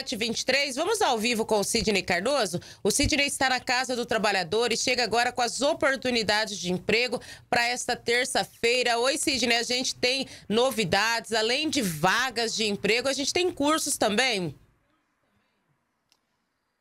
23, vamos ao vivo com o Sidney Cardoso. O Sidney está na Casa do Trabalhador e chega agora com as oportunidades de emprego para esta terça-feira. Oi, Sidney, a gente tem novidades, além de vagas de emprego, a gente tem cursos também.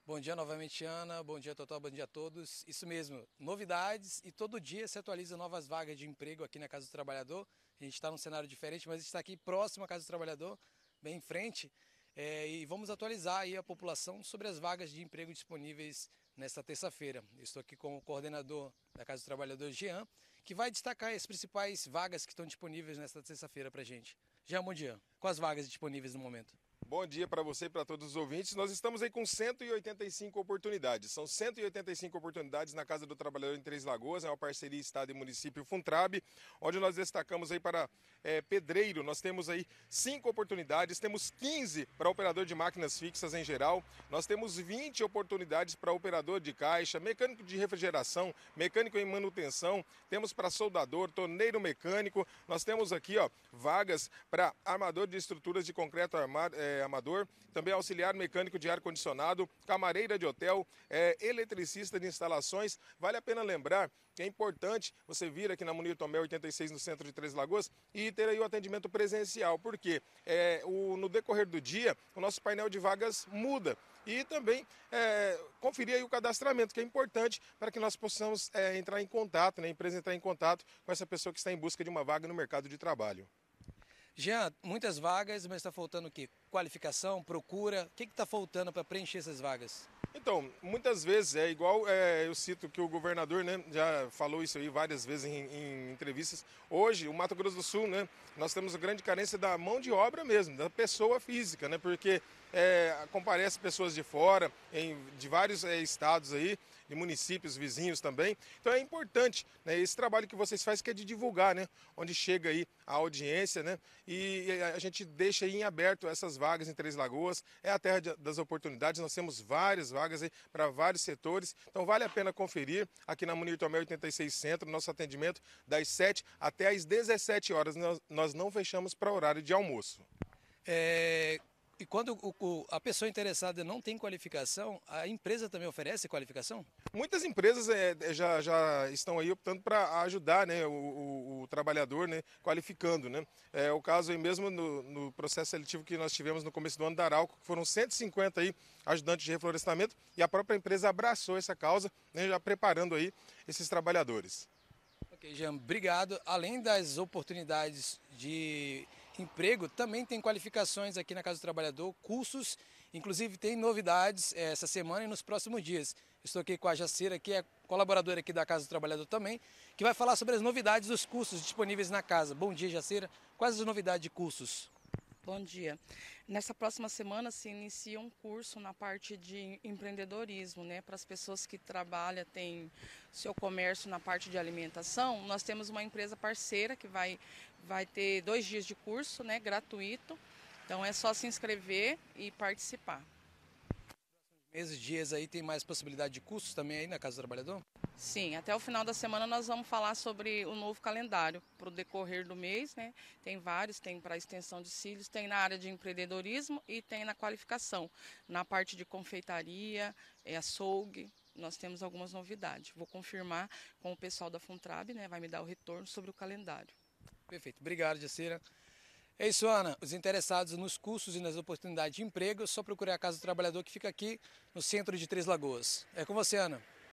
Bom dia novamente, Ana. Bom dia, Totó. Bom dia a todos. Isso mesmo, novidades e todo dia se atualizam novas vagas de emprego aqui na Casa do Trabalhador. A gente está num cenário diferente, mas está aqui próximo à Casa do Trabalhador, bem em frente. É, e vamos atualizar aí a população sobre as vagas de emprego disponíveis nesta terça-feira. Estou aqui com o coordenador da Casa do Trabalhador, Jean, que vai destacar as principais vagas que estão disponíveis nesta terça-feira para a gente. Jean, bom dia. Quais vagas disponíveis no momento? Bom dia para você e para todos os ouvintes. Nós estamos aí com 185 oportunidades. São 185 oportunidades na Casa do Trabalhador em Três Lagoas, é uma parceria Estado e município Funtrab, onde nós destacamos aí para é, pedreiro, nós temos aí cinco oportunidades, temos 15 para operador de máquinas fixas em geral, nós temos 20 oportunidades para operador de caixa, mecânico de refrigeração, mecânico em manutenção, temos para soldador, torneiro mecânico, nós temos aqui ó, vagas para armador de estruturas de concreto armado. É, é amador, também é auxiliar mecânico de ar-condicionado, camareira de hotel, é, eletricista de instalações. Vale a pena lembrar que é importante você vir aqui na Munir Tomé 86, no centro de Três Lagoas, e ter aí o atendimento presencial, porque é, o, no decorrer do dia o nosso painel de vagas muda. E também é, conferir aí o cadastramento, que é importante para que nós possamos é, entrar em contato, né, a empresa entrar em contato com essa pessoa que está em busca de uma vaga no mercado de trabalho. Jean, muitas vagas, mas está faltando o quê? Qualificação, procura? O que está faltando para preencher essas vagas? Então, muitas vezes é igual, é, eu cito que o governador né, já falou isso aí várias vezes em, em, entrevistas. Hoje, o Mato Grosso do Sul, né, nós temos grande carência da mão de obra mesmo, da pessoa física, né, porque é, comparece pessoas de fora, em, de vários é, estados aí, de municípios vizinhos também. Então é importante né, esse trabalho que vocês fazem, que é de divulgar, né, onde chega aí a audiência, né, e a gente deixa em aberto essas vagas em Três Lagoas. É a terra de, das oportunidades, nós temos várias vagas para vários setores, então vale a pena conferir aqui na Munir Tomé 86 Centro, nosso atendimento das 7 até às 17 horas. Nós, nós não fechamos para horário de almoço. É, e quando o, o, a pessoa interessada não tem qualificação, a empresa também oferece qualificação? Muitas empresas é, é já, já estão aí optando para ajudar né, o, o, trabalhador, né, qualificando. Né? É o caso aí mesmo no, no, processo seletivo que nós tivemos no começo do ano da Arauco, que foram 150 aí ajudantes de reflorestamento e a própria empresa abraçou essa causa, né, já preparando aí esses trabalhadores. Ok, Jean, obrigado. Além das oportunidades de emprego, também tem qualificações aqui na Casa do Trabalhador, cursos, inclusive tem novidades é, essa semana e nos próximos dias. Estou aqui com a Jacira, que é colaboradora aqui da Casa do Trabalhador também, que vai falar sobre as novidades dos cursos disponíveis na casa. Bom dia, Jacira. Quais as novidades de cursos? Bom dia. Nessa próxima semana se inicia um curso na parte de empreendedorismo, né? Para as pessoas que trabalham, têm seu comércio na parte de alimentação. Nós temos uma empresa parceira que vai, vai ter dois dias de curso, né? Gratuito. Então é só se inscrever e participar meses, dias aí, tem mais possibilidade de cursos também aí na Casa do Trabalhador? Sim, até o final da semana nós vamos falar sobre o novo calendário para o decorrer do mês, né? Tem vários, tem para extensão de cílios, tem na área de empreendedorismo e tem na qualificação. Na parte de confeitaria, é açougue, nós temos algumas novidades. Vou confirmar com o pessoal da Funtrab, né? Vai me dar o retorno sobre o calendário. Perfeito, obrigado, Jacira. É isso, Ana. Os interessados nos cursos e nas oportunidades de emprego, é só procurar a Casa do Trabalhador que fica aqui no centro de Três Lagoas. É com você, Ana.